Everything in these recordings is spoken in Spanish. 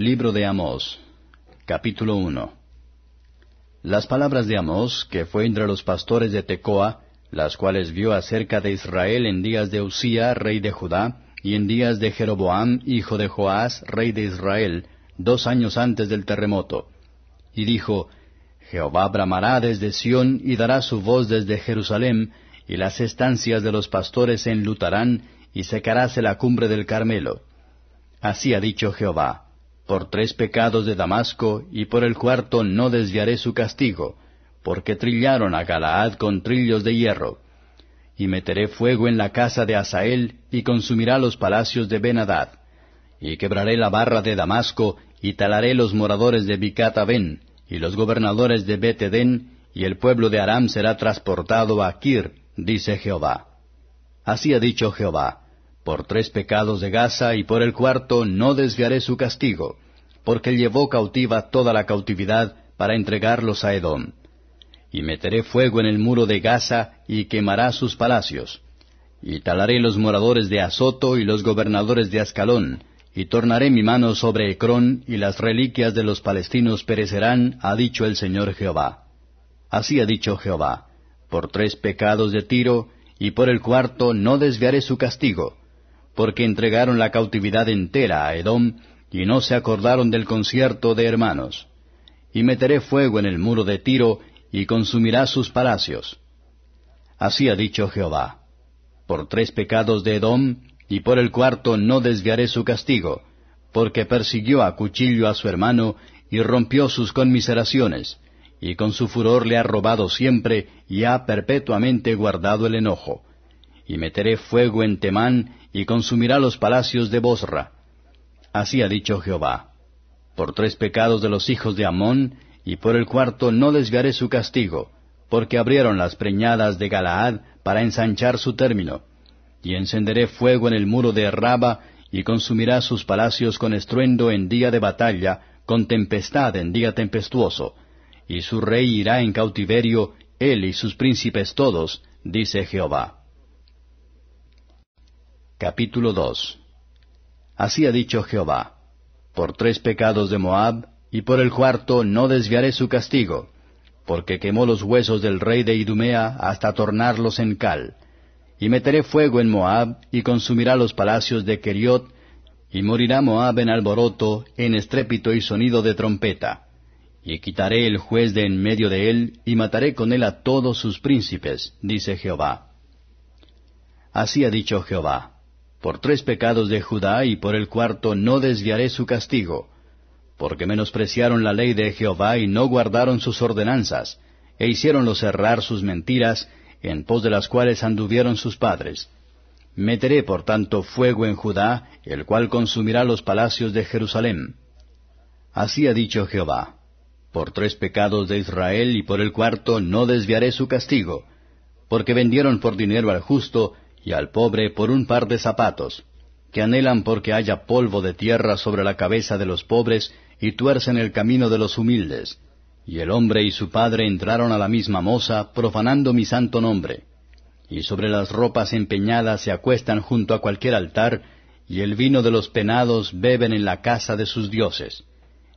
Libro de Amós, capítulo 1 Las palabras de Amós, que fue entre los pastores de Tecoa, las cuales vio acerca de Israel en días de Usía, rey de Judá, y en días de Jeroboam, hijo de Joás, rey de Israel, dos años antes del terremoto. Y dijo, Jehová bramará desde Sión y dará su voz desde Jerusalén, y las estancias de los pastores se enlutarán, y secaráse la cumbre del Carmelo. Así ha dicho Jehová por tres pecados de Damasco, y por el cuarto no desviaré su castigo, porque trillaron a Galaad con trillos de hierro. Y meteré fuego en la casa de Asael, y consumirá los palacios de Benadad. Y quebraré la barra de Damasco, y talaré los moradores de Bicat y los gobernadores de Beteden y el pueblo de Aram será transportado a Kir, dice Jehová. Así ha dicho Jehová por tres pecados de Gaza, y por el cuarto no desviaré su castigo, porque llevó cautiva toda la cautividad para entregarlos a Edom. Y meteré fuego en el muro de Gaza, y quemará sus palacios. Y talaré los moradores de Azoto y los gobernadores de Ascalón, y tornaré mi mano sobre Ecrón, y las reliquias de los palestinos perecerán, ha dicho el Señor Jehová. Así ha dicho Jehová, por tres pecados de Tiro, y por el cuarto no desviaré su castigo, porque entregaron la cautividad entera a Edom, y no se acordaron del concierto de hermanos. Y meteré fuego en el muro de Tiro, y consumirá sus palacios. Así ha dicho Jehová. Por tres pecados de Edom, y por el cuarto no desviaré su castigo, porque persiguió a cuchillo a su hermano, y rompió sus conmiseraciones, y con su furor le ha robado siempre, y ha perpetuamente guardado el enojo. Y meteré fuego en Temán, y consumirá los palacios de Bosra. Así ha dicho Jehová. Por tres pecados de los hijos de Amón, y por el cuarto no desviaré su castigo, porque abrieron las preñadas de Galaad para ensanchar su término. Y encenderé fuego en el muro de Raba, y consumirá sus palacios con estruendo en día de batalla, con tempestad en día tempestuoso. Y su rey irá en cautiverio, él y sus príncipes todos, dice Jehová. Capítulo 2 Así ha dicho Jehová, por tres pecados de Moab, y por el cuarto no desviaré su castigo, porque quemó los huesos del rey de Idumea hasta tornarlos en cal, y meteré fuego en Moab, y consumirá los palacios de Keriot, y morirá Moab en alboroto, en estrépito y sonido de trompeta. Y quitaré el juez de en medio de él, y mataré con él a todos sus príncipes, dice Jehová. Así ha dicho Jehová. Por tres pecados de Judá y por el cuarto no desviaré su castigo, porque menospreciaron la ley de Jehová y no guardaron sus ordenanzas, e los cerrar sus mentiras, en pos de las cuales anduvieron sus padres. Meteré por tanto fuego en Judá, el cual consumirá los palacios de Jerusalén. Así ha dicho Jehová, por tres pecados de Israel y por el cuarto no desviaré su castigo, porque vendieron por dinero al justo y al pobre por un par de zapatos, que anhelan porque haya polvo de tierra sobre la cabeza de los pobres y tuercen el camino de los humildes. Y el hombre y su padre entraron a la misma moza, profanando mi santo nombre. Y sobre las ropas empeñadas se acuestan junto a cualquier altar, y el vino de los penados beben en la casa de sus dioses.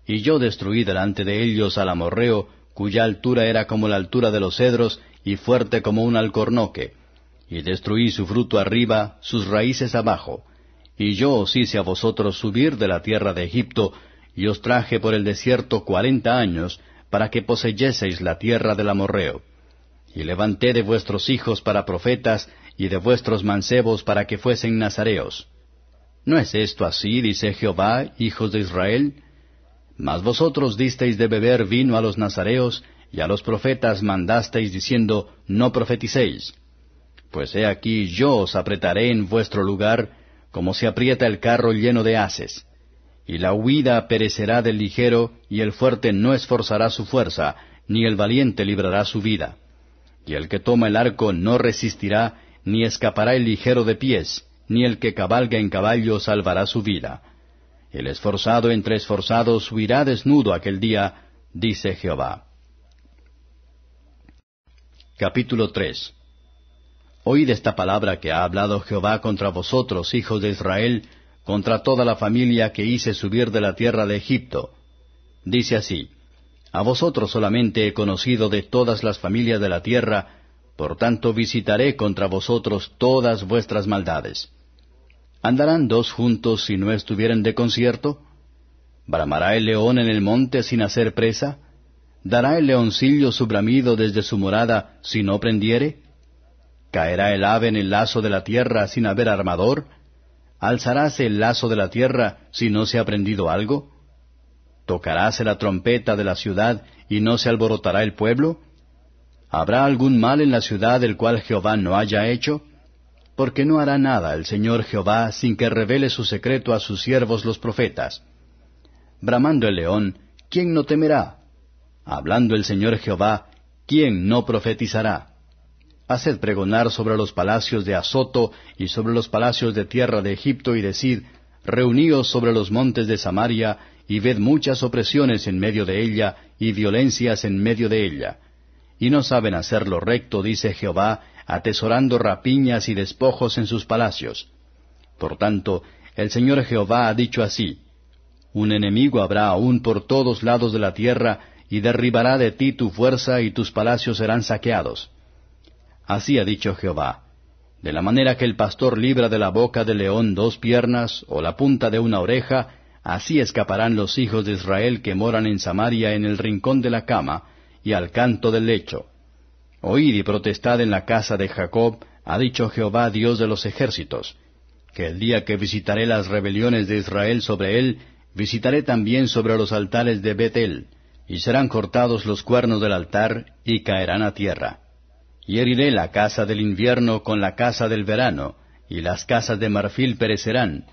Y yo destruí delante de ellos al amorreo, cuya altura era como la altura de los cedros, y fuerte como un alcornoque y destruí su fruto arriba, sus raíces abajo. Y yo os hice a vosotros subir de la tierra de Egipto, y os traje por el desierto cuarenta años, para que poseyeseis la tierra del amorreo. Y levanté de vuestros hijos para profetas, y de vuestros mancebos para que fuesen nazareos. ¿No es esto así, dice Jehová, hijos de Israel? Mas vosotros disteis de beber vino a los nazareos, y a los profetas mandasteis diciendo, No profeticéis. Pues he aquí yo os apretaré en vuestro lugar, como se aprieta el carro lleno de haces. Y la huida perecerá del ligero, y el fuerte no esforzará su fuerza, ni el valiente librará su vida. Y el que toma el arco no resistirá, ni escapará el ligero de pies, ni el que cabalga en caballo salvará su vida. El esforzado entre esforzados huirá desnudo aquel día, dice Jehová. Capítulo 3 Oíd esta palabra que ha hablado Jehová contra vosotros, hijos de Israel, contra toda la familia que hice subir de la tierra de Egipto. Dice así, A vosotros solamente he conocido de todas las familias de la tierra, por tanto visitaré contra vosotros todas vuestras maldades. ¿Andarán dos juntos si no estuvieren de concierto? ¿Bramará el león en el monte sin hacer presa? ¿Dará el leoncillo su bramido desde su morada si no prendiere? ¿Caerá el ave en el lazo de la tierra sin haber armador? ¿Alzaráse el lazo de la tierra si no se ha prendido algo? ¿Tocaráse la trompeta de la ciudad y no se alborotará el pueblo? ¿Habrá algún mal en la ciudad el cual Jehová no haya hecho? Porque no hará nada el Señor Jehová sin que revele su secreto a sus siervos los profetas. Bramando el león, ¿quién no temerá? Hablando el Señor Jehová, ¿quién no profetizará? Haced pregonar sobre los palacios de Azoto y sobre los palacios de tierra de Egipto y decid, Reuníos sobre los montes de Samaria y ved muchas opresiones en medio de ella y violencias en medio de ella. Y no saben hacer lo recto, dice Jehová, atesorando rapiñas y despojos en sus palacios. Por tanto, el Señor Jehová ha dicho así, Un enemigo habrá aún por todos lados de la tierra, y derribará de ti tu fuerza, y tus palacios serán saqueados. Así ha dicho Jehová, de la manera que el pastor libra de la boca del león dos piernas o la punta de una oreja, así escaparán los hijos de Israel que moran en Samaria en el rincón de la cama y al canto del lecho. Oíd y protestad en la casa de Jacob, ha dicho Jehová Dios de los ejércitos, que el día que visitaré las rebeliones de Israel sobre él, visitaré también sobre los altares de Betel, y serán cortados los cuernos del altar, y caerán a tierra. Y heriré la casa del invierno con la casa del verano, y las casas de marfil perecerán,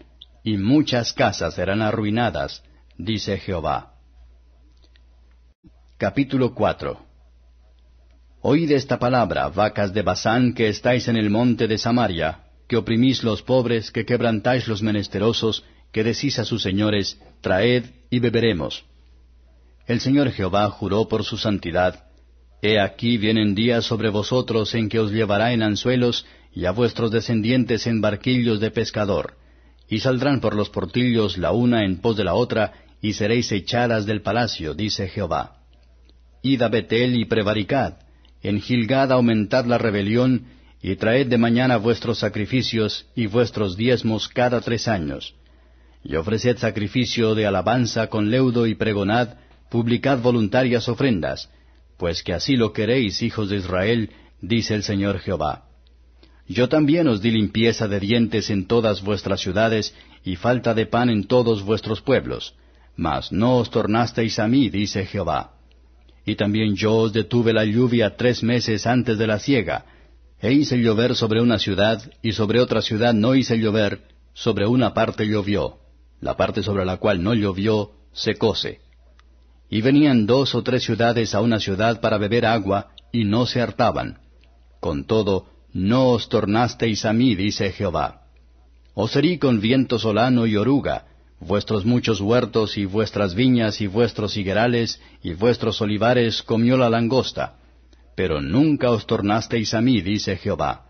y muchas casas serán arruinadas, dice Jehová. Capítulo 4 Oíd esta palabra, vacas de Basán que estáis en el monte de Samaria, que oprimís los pobres, que quebrantáis los menesterosos, que decís a sus señores, traed y beberemos. El Señor Jehová juró por su santidad, He aquí vienen días sobre vosotros en que os llevará en anzuelos, y a vuestros descendientes en barquillos de pescador. Y saldrán por los portillos la una en pos de la otra, y seréis echadas del palacio, dice Jehová. Id a Betel y prevaricad, en Gilgad aumentad la rebelión, y traed de mañana vuestros sacrificios y vuestros diezmos cada tres años. Y ofreced sacrificio de alabanza con leudo y pregonad, publicad voluntarias ofrendas, pues que así lo queréis, hijos de Israel, dice el Señor Jehová. Yo también os di limpieza de dientes en todas vuestras ciudades, y falta de pan en todos vuestros pueblos. Mas no os tornasteis a mí, dice Jehová. Y también yo os detuve la lluvia tres meses antes de la siega, e hice llover sobre una ciudad, y sobre otra ciudad no hice llover, sobre una parte llovió, la parte sobre la cual no llovió se cose. Y venían dos o tres ciudades a una ciudad para beber agua, y no se hartaban. Con todo, no os tornasteis a mí, dice Jehová. Os herí con viento solano y oruga, vuestros muchos huertos y vuestras viñas y vuestros higuerales y vuestros olivares comió la langosta. Pero nunca os tornasteis a mí, dice Jehová.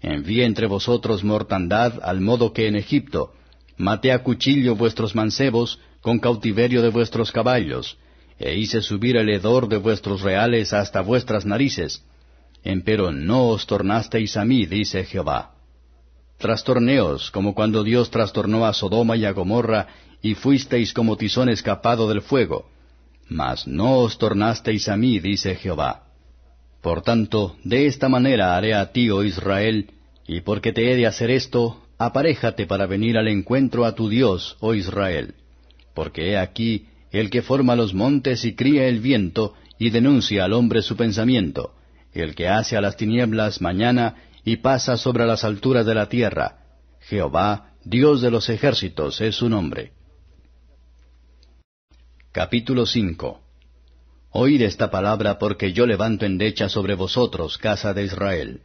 Envíe entre vosotros mortandad al modo que en Egipto, maté a cuchillo vuestros mancebos, con cautiverio de vuestros caballos, e hice subir el hedor de vuestros reales hasta vuestras narices. Empero no os tornasteis a mí, dice Jehová. Trastorneos, como cuando Dios trastornó a Sodoma y a Gomorra, y fuisteis como tizón escapado del fuego. Mas no os tornasteis a mí, dice Jehová. Por tanto, de esta manera haré a ti, oh Israel, y porque te he de hacer esto, aparéjate para venir al encuentro a tu Dios, oh Israel. Porque he aquí el que forma los montes y cría el viento, y denuncia al hombre su pensamiento, el que hace a las tinieblas mañana y pasa sobre las alturas de la tierra. Jehová, Dios de los ejércitos, es su nombre. Capítulo 5 Oíd esta palabra porque yo levanto endecha sobre vosotros, casa de Israel.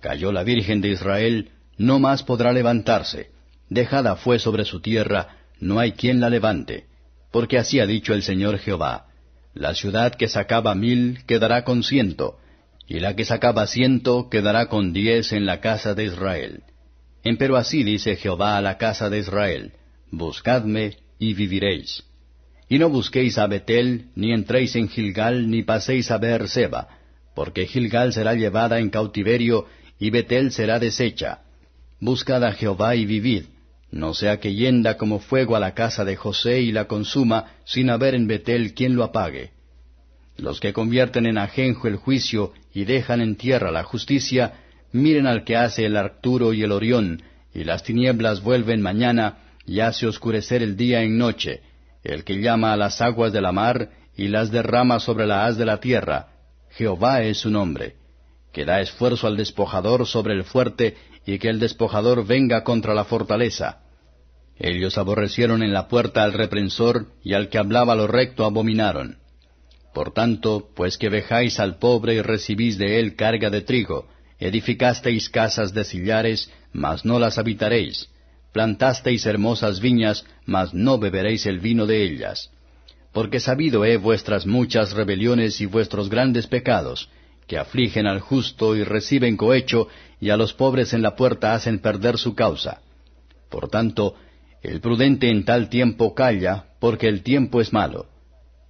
Cayó la Virgen de Israel, no más podrá levantarse. Dejada fue sobre su tierra, no hay quien la levante, porque así ha dicho el Señor Jehová, la ciudad que sacaba mil quedará con ciento, y la que sacaba ciento quedará con diez en la casa de Israel. Empero así dice Jehová a la casa de Israel, buscadme y viviréis. Y no busquéis a Betel, ni entréis en Gilgal, ni paséis a Seba, porque Gilgal será llevada en cautiverio, y Betel será deshecha. Buscad a Jehová y vivid, no sea que yenda como fuego a la casa de José y la consuma, sin haber en Betel quien lo apague. Los que convierten en ajenjo el juicio y dejan en tierra la justicia, miren al que hace el Arturo y el Orión, y las tinieblas vuelven mañana, y hace oscurecer el día en noche, el que llama a las aguas de la mar, y las derrama sobre la haz de la tierra. Jehová es su nombre, que da esfuerzo al despojador sobre el fuerte, y que el despojador venga contra la fortaleza. Ellos aborrecieron en la puerta al reprensor, y al que hablaba lo recto abominaron. Por tanto, pues que vejáis al pobre y recibís de él carga de trigo, edificasteis casas de sillares, mas no las habitaréis, plantasteis hermosas viñas, mas no beberéis el vino de ellas. Porque sabido he vuestras muchas rebeliones y vuestros grandes pecados, que afligen al justo y reciben cohecho, y a los pobres en la puerta hacen perder su causa. Por tanto, el prudente en tal tiempo calla, porque el tiempo es malo.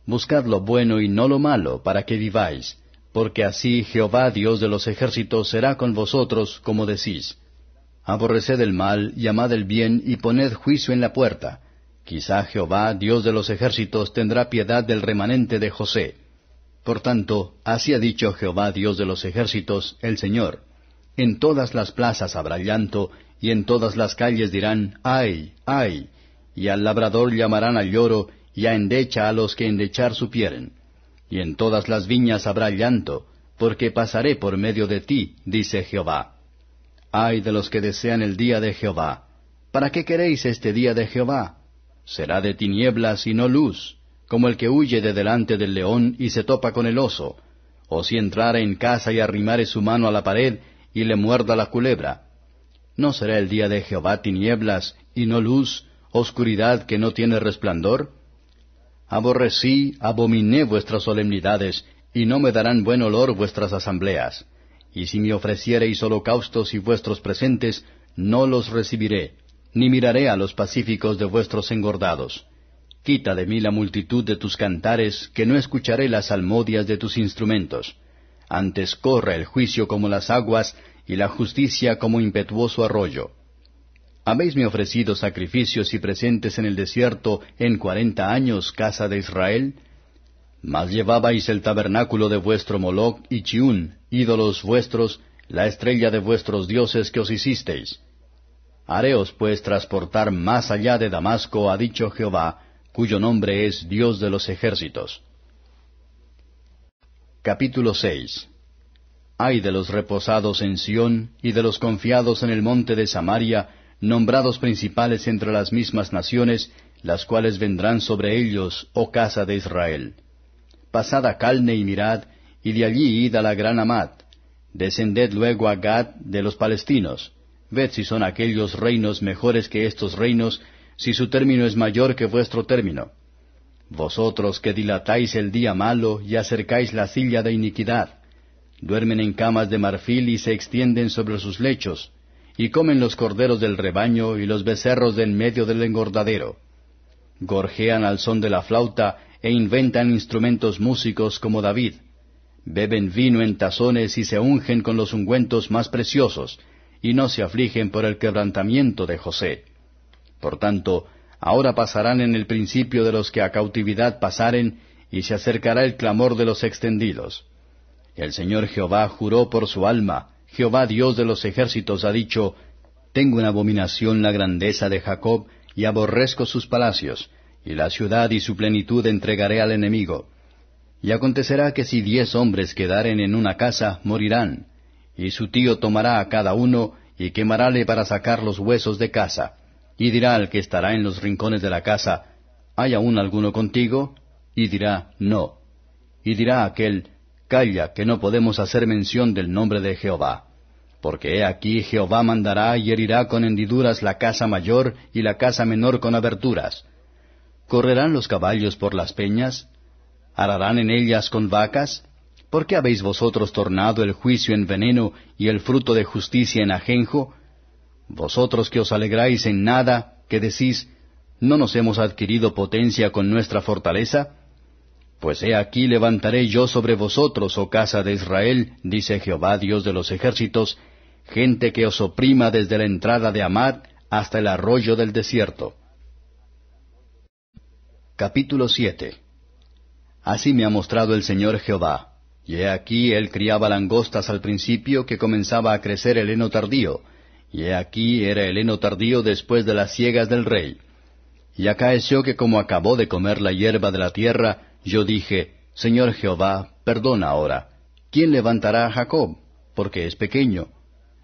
Buscad lo bueno y no lo malo, para que viváis, porque así Jehová Dios de los ejércitos será con vosotros, como decís. Aborreced el mal, y amad el bien, y poned juicio en la puerta. Quizá Jehová Dios de los ejércitos tendrá piedad del remanente de José. Por tanto, así ha dicho Jehová Dios de los ejércitos, el Señor. En todas las plazas habrá llanto, y en todas las calles dirán, ¡ay! ¡ay! Y al labrador llamarán al lloro, y a endecha a los que endechar supieren. Y en todas las viñas habrá llanto, porque pasaré por medio de ti, dice Jehová. ¡Ay de los que desean el día de Jehová! ¿Para qué queréis este día de Jehová? Será de tinieblas y no luz, como el que huye de delante del león y se topa con el oso, o si entrara en casa y arrimare su mano a la pared y le muerda la culebra. ¿No será el día de Jehová tinieblas y no luz, oscuridad que no tiene resplandor? Aborrecí, abominé vuestras solemnidades, y no me darán buen olor vuestras asambleas. Y si me ofreciereis holocaustos y vuestros presentes, no los recibiré, ni miraré a los pacíficos de vuestros engordados Quita de mí la multitud de tus cantares, que no escucharé las almodias de tus instrumentos. Antes corra el juicio como las aguas, y la justicia como impetuoso arroyo. ¿Habéisme ofrecido sacrificios y presentes en el desierto en cuarenta años, casa de Israel? Mas llevabais el tabernáculo de vuestro Moloc y Chiún, ídolos vuestros, la estrella de vuestros dioses que os hicisteis. Haréos pues transportar más allá de Damasco, ha dicho Jehová, cuyo nombre es Dios de los ejércitos. Capítulo 6 Ay de los reposados en Sión y de los confiados en el monte de Samaria, nombrados principales entre las mismas naciones, las cuales vendrán sobre ellos, oh casa de Israel. Pasad a Calne y mirad, y de allí id a la gran Amad. Descended luego a Gad de los palestinos. Ved si son aquellos reinos mejores que estos reinos, si su término es mayor que vuestro término. Vosotros que dilatáis el día malo y acercáis la silla de iniquidad, duermen en camas de marfil y se extienden sobre sus lechos, y comen los corderos del rebaño y los becerros de en medio del engordadero. Gorjean al son de la flauta e inventan instrumentos músicos como David. Beben vino en tazones y se ungen con los ungüentos más preciosos, y no se afligen por el quebrantamiento de José. Por tanto, ahora pasarán en el principio de los que a cautividad pasaren, y se acercará el clamor de los extendidos. el Señor Jehová juró por su alma, Jehová Dios de los ejércitos ha dicho, Tengo en abominación la grandeza de Jacob, y aborrezco sus palacios, y la ciudad y su plenitud entregaré al enemigo. Y acontecerá que si diez hombres quedaren en una casa, morirán, y su tío tomará a cada uno, y quemarále para sacar los huesos de casa y dirá al que estará en los rincones de la casa, ¿hay aún alguno contigo? Y dirá, no. Y dirá aquel, calla, que no podemos hacer mención del nombre de Jehová. Porque he aquí Jehová mandará y herirá con hendiduras la casa mayor y la casa menor con aberturas. ¿Correrán los caballos por las peñas? ¿Ararán en ellas con vacas? ¿Por qué habéis vosotros tornado el juicio en veneno y el fruto de justicia en ajenjo? Vosotros que os alegráis en nada, que decís, ¿no nos hemos adquirido potencia con nuestra fortaleza? Pues he aquí levantaré yo sobre vosotros, oh casa de Israel, dice Jehová Dios de los ejércitos, gente que os oprima desde la entrada de Amad hasta el arroyo del desierto. Capítulo 7 Así me ha mostrado el Señor Jehová. Y he aquí él criaba langostas al principio que comenzaba a crecer el heno tardío, y aquí era el heno tardío después de las ciegas del rey. Y acaeció que como acabó de comer la hierba de la tierra, yo dije, Señor Jehová, perdona ahora. ¿Quién levantará a Jacob? Porque es pequeño.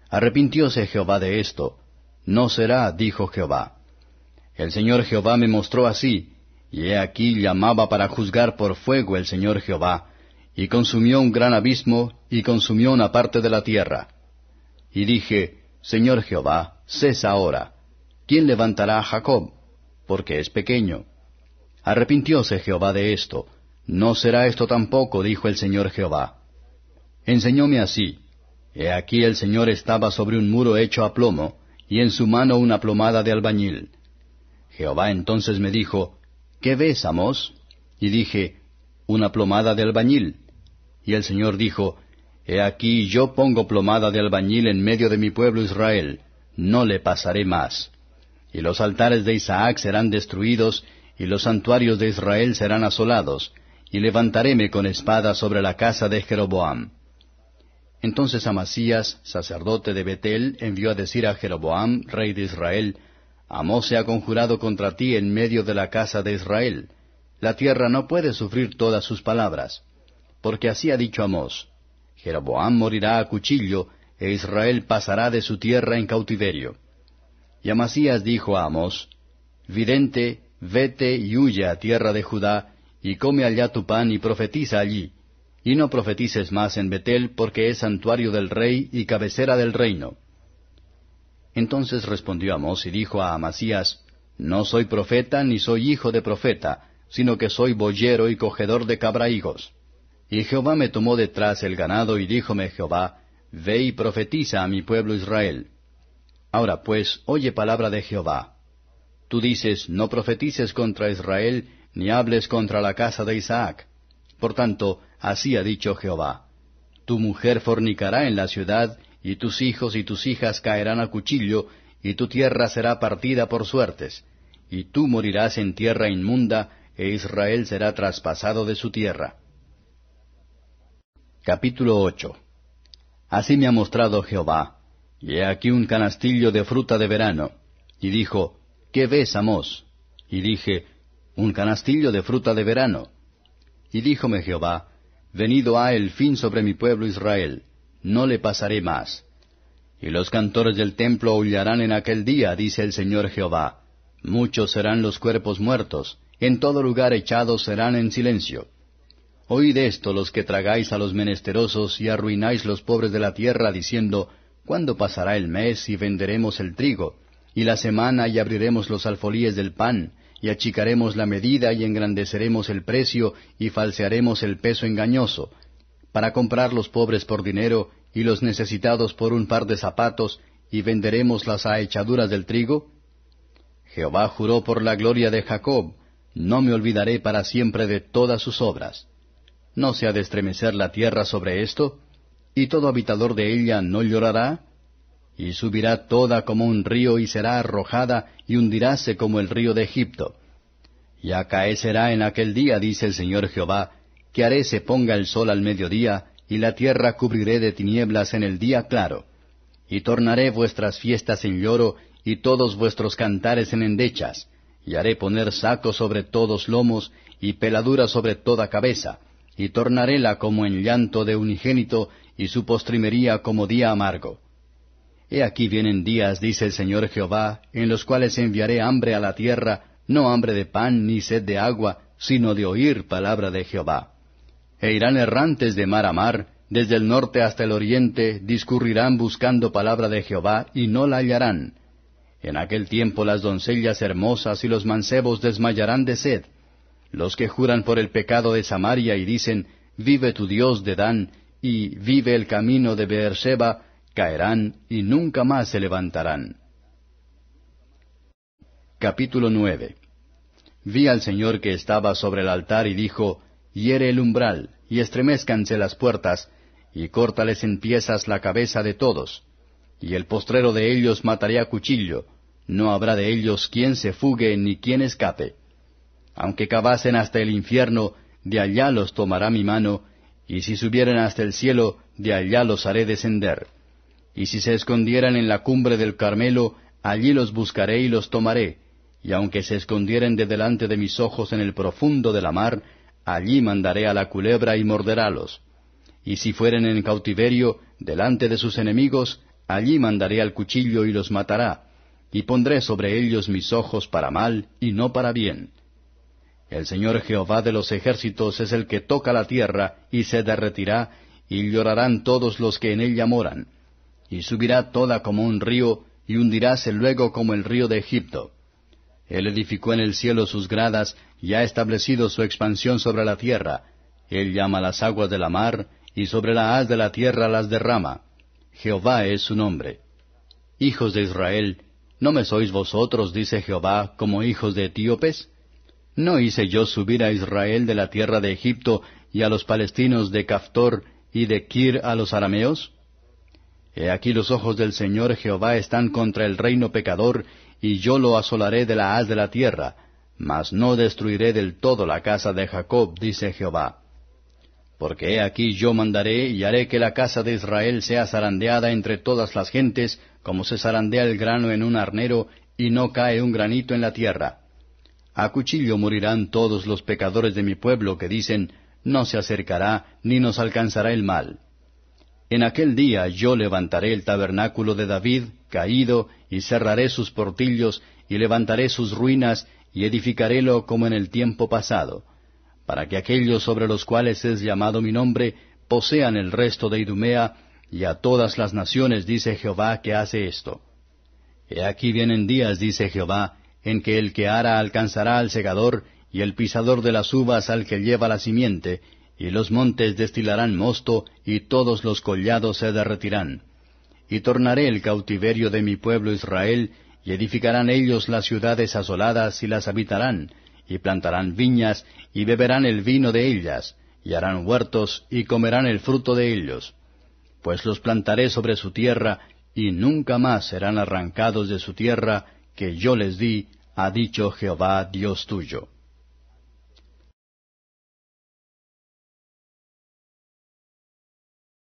Arrepintióse Jehová de esto. No será, dijo Jehová. El Señor Jehová me mostró así, y he aquí llamaba para juzgar por fuego el Señor Jehová, y consumió un gran abismo, y consumió una parte de la tierra. Y dije, Señor Jehová, cesa ahora. ¿Quién levantará a Jacob? Porque es pequeño. Arrepintióse Jehová de esto. No será esto tampoco, dijo el Señor Jehová. Enseñóme así. He aquí el Señor estaba sobre un muro hecho a plomo, y en su mano una plomada de albañil. Jehová entonces me dijo, ¿Qué ves, Amos? Y dije, Una plomada de albañil. Y el Señor dijo, He aquí yo pongo plomada de albañil en medio de mi pueblo Israel, no le pasaré más. Y los altares de Isaac serán destruidos, y los santuarios de Israel serán asolados, y levantaréme con espada sobre la casa de Jeroboam. Entonces Amasías, sacerdote de Betel, envió a decir a Jeroboam, rey de Israel, Amós se ha conjurado contra ti en medio de la casa de Israel. La tierra no puede sufrir todas sus palabras. Porque así ha dicho Amos, Jeroboam morirá a cuchillo, e Israel pasará de su tierra en cautiverio. Y Amasías dijo a Amos, Vidente, vete y huye a tierra de Judá, y come allá tu pan y profetiza allí. Y no profetices más en Betel, porque es santuario del rey y cabecera del reino. Entonces respondió Amos y dijo a Amasías, No soy profeta ni soy hijo de profeta, sino que soy boyero y cogedor de cabraigos. Y Jehová me tomó detrás el ganado, y díjome Jehová, Ve y profetiza a mi pueblo Israel. Ahora pues, oye palabra de Jehová. Tú dices, No profetices contra Israel, ni hables contra la casa de Isaac. Por tanto, así ha dicho Jehová. Tu mujer fornicará en la ciudad, y tus hijos y tus hijas caerán a cuchillo, y tu tierra será partida por suertes, y tú morirás en tierra inmunda, e Israel será traspasado de su tierra. Capítulo 8 Así me ha mostrado Jehová, y he aquí un canastillo de fruta de verano. Y dijo, ¿qué ves, Amós? Y dije, un canastillo de fruta de verano. Y díjome Jehová, venido ha el fin sobre mi pueblo Israel, no le pasaré más. Y los cantores del templo aullarán en aquel día, dice el Señor Jehová. Muchos serán los cuerpos muertos, en todo lugar echados serán en silencio. Oíd esto los que tragáis a los menesterosos y arruináis los pobres de la tierra, diciendo, ¿Cuándo pasará el mes y venderemos el trigo? Y la semana y abriremos los alfolíes del pan, y achicaremos la medida y engrandeceremos el precio y falsearemos el peso engañoso, para comprar los pobres por dinero y los necesitados por un par de zapatos, y venderemos las ahechaduras del trigo? Jehová juró por la gloria de Jacob, no me olvidaré para siempre de todas sus obras. ¿No se ha de estremecer la tierra sobre esto? ¿Y todo habitador de ella no llorará? Y subirá toda como un río y será arrojada y hundiráse como el río de Egipto. Y acaecerá en aquel día, dice el Señor Jehová, que haré se ponga el sol al mediodía, y la tierra cubriré de tinieblas en el día claro. Y tornaré vuestras fiestas en lloro, y todos vuestros cantares en endechas, y haré poner saco sobre todos lomos, y peladura sobre toda cabeza, y tornaréla como en llanto de unigénito, y su postrimería como día amargo. He aquí vienen días, dice el Señor Jehová, en los cuales enviaré hambre a la tierra, no hambre de pan ni sed de agua, sino de oír palabra de Jehová. E irán errantes de mar a mar, desde el norte hasta el oriente, discurrirán buscando palabra de Jehová, y no la hallarán. En aquel tiempo las doncellas hermosas y los mancebos desmayarán de sed, los que juran por el pecado de Samaria y dicen, Vive tu Dios de Dan, y vive el camino de Beerseba, caerán y nunca más se levantarán. Capítulo 9 Vi al Señor que estaba sobre el altar y dijo, Hiere el umbral, y estremezcanse las puertas, y córtales en piezas la cabeza de todos, y el postrero de ellos mataré a cuchillo, no habrá de ellos quien se fugue ni quien escape. Aunque cavasen hasta el infierno, de allá los tomará mi mano, y si subieren hasta el cielo, de allá los haré descender. Y si se escondieran en la cumbre del Carmelo, allí los buscaré y los tomaré, y aunque se escondieren de delante de mis ojos en el profundo de la mar, allí mandaré a la culebra y morderálos. Y si fueren en cautiverio, delante de sus enemigos, allí mandaré al cuchillo y los matará, y pondré sobre ellos mis ojos para mal y no para bien el Señor Jehová de los ejércitos es el que toca la tierra, y se derretirá, y llorarán todos los que en ella moran. Y subirá toda como un río, y hundiráse luego como el río de Egipto. Él edificó en el cielo sus gradas, y ha establecido su expansión sobre la tierra. Él llama las aguas de la mar, y sobre la haz de la tierra las derrama. Jehová es su nombre. Hijos de Israel, ¿no me sois vosotros, dice Jehová, como hijos de etíopes? ¿No hice yo subir a Israel de la tierra de Egipto y a los palestinos de Caftor y de Kir a los arameos? He aquí los ojos del Señor Jehová están contra el reino pecador, y yo lo asolaré de la haz de la tierra, mas no destruiré del todo la casa de Jacob, dice Jehová. Porque he aquí yo mandaré y haré que la casa de Israel sea zarandeada entre todas las gentes, como se zarandea el grano en un arnero, y no cae un granito en la tierra. A cuchillo morirán todos los pecadores de mi pueblo que dicen, no se acercará ni nos alcanzará el mal. En aquel día yo levantaré el tabernáculo de David, caído, y cerraré sus portillos, y levantaré sus ruinas, y edificarélo como en el tiempo pasado, para que aquellos sobre los cuales es llamado mi nombre posean el resto de Idumea, y a todas las naciones dice Jehová que hace esto. He aquí vienen días, dice Jehová, en que el que ara alcanzará al segador, y el pisador de las uvas al que lleva la simiente, y los montes destilarán mosto, y todos los collados se derretirán. Y tornaré el cautiverio de mi pueblo Israel, y edificarán ellos las ciudades asoladas, y las habitarán, y plantarán viñas, y beberán el vino de ellas, y harán huertos, y comerán el fruto de ellos. Pues los plantaré sobre su tierra, y nunca más serán arrancados de su tierra, que yo les di, ha dicho Jehová Dios tuyo.